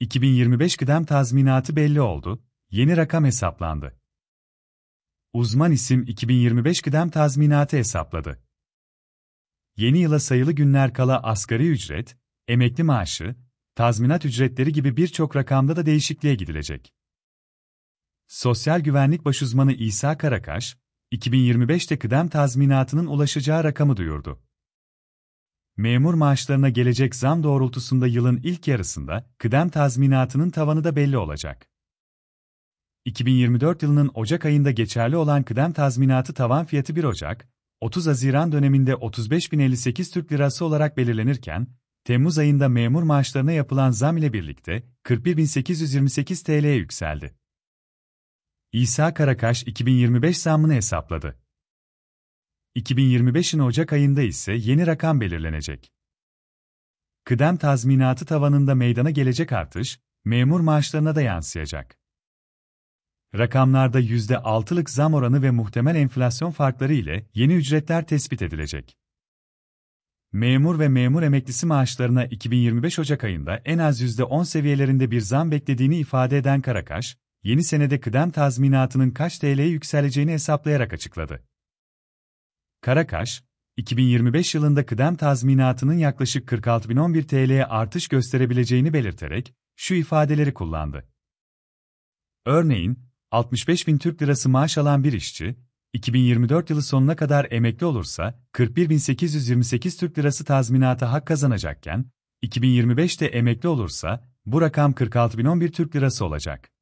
2025 kıdem tazminatı belli oldu, yeni rakam hesaplandı. Uzman isim 2025 kıdem tazminatı hesapladı. Yeni yıla sayılı günler kala asgari ücret, emekli maaşı, tazminat ücretleri gibi birçok rakamda da değişikliğe gidilecek. Sosyal Güvenlik Başuzmanı İsa Karakaş, 2025'te kıdem tazminatının ulaşacağı rakamı duyurdu. Memur maaşlarına gelecek zam doğrultusunda yılın ilk yarısında kıdem tazminatının tavanı da belli olacak. 2024 yılının Ocak ayında geçerli olan kıdem tazminatı tavan fiyatı 1 Ocak, 30 Haziran döneminde 35.058 Türk Lirası olarak belirlenirken, Temmuz ayında memur maaşlarına yapılan zam ile birlikte 41.828 TL'ye yükseldi. İsa Karakaş 2025 zamını hesapladı. 2025'in Ocak ayında ise yeni rakam belirlenecek. Kıdem tazminatı tavanında meydana gelecek artış, memur maaşlarına da yansıyacak. Rakamlarda %6'lık zam oranı ve muhtemel enflasyon farkları ile yeni ücretler tespit edilecek. Memur ve memur emeklisi maaşlarına 2025 Ocak ayında en az %10 seviyelerinde bir zam beklediğini ifade eden Karakaş, yeni senede kıdem tazminatının kaç TL'ye yükseleceğini hesaplayarak açıkladı. Karakaş, 2025 yılında kıdem tazminatının yaklaşık 46.011 TL'ye artış gösterebileceğini belirterek şu ifadeleri kullandı. Örneğin, 65.000 Türk Lirası maaş alan bir işçi, 2024 yılı sonuna kadar emekli olursa 41.828 Türk Lirası tazminata hak kazanacakken, 2025'te emekli olursa bu rakam 46.011 Türk Lirası olacak.